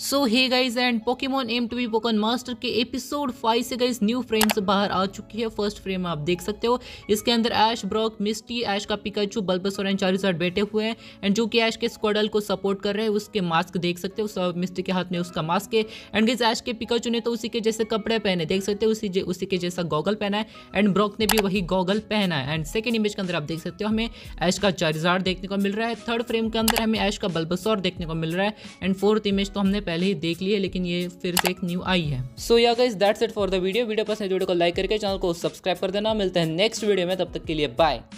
so hey guys and Pokemon aim to be Pokemon master के episode five से guys new frames बाहर आ चुकी है फर्स्ट फ्रेम आप देख सकते हो इसके अंदर एश ब्रॉक मिस्टी एश का पिकाचू बल्बसोर एंड चारिजार्ड बैठे हुए हैं एंड जो कि एश के स्क्वाडल को सपोर्ट कर रहे हैं उसके मास्क देख सकते हो सब मिस्टी के हाथ में उसका मास्क है एंड गाइज एश के पिकाचू ने तो उसी के जैसे कपड़े पहने देख सकते हो उसी उसी के जैसा गॉगल पहना है एंड ब्रॉक ने भी वही गॉगल पहना है एंड सेकेंड इमेज के अंदर आप देख सकते हो हमें ऐश का चारिजार्ड देखने को मिल रहा है थर्ड फ्रेम के अंदर हमें ऐश का बल्बसोर देखने को मिल रहा है एंड फोर्थ इमेज तो हमने पहले ही देख लिया है लेकिन ये फिर से एक न्यू आई है so yeah guys that's it for the video video पसंद तो वीडियो को लाइक करके चैनल को सब्सक्राइब कर देना मिलते हैं नेक्स्ट वीडियो में तब तक के लिए बाय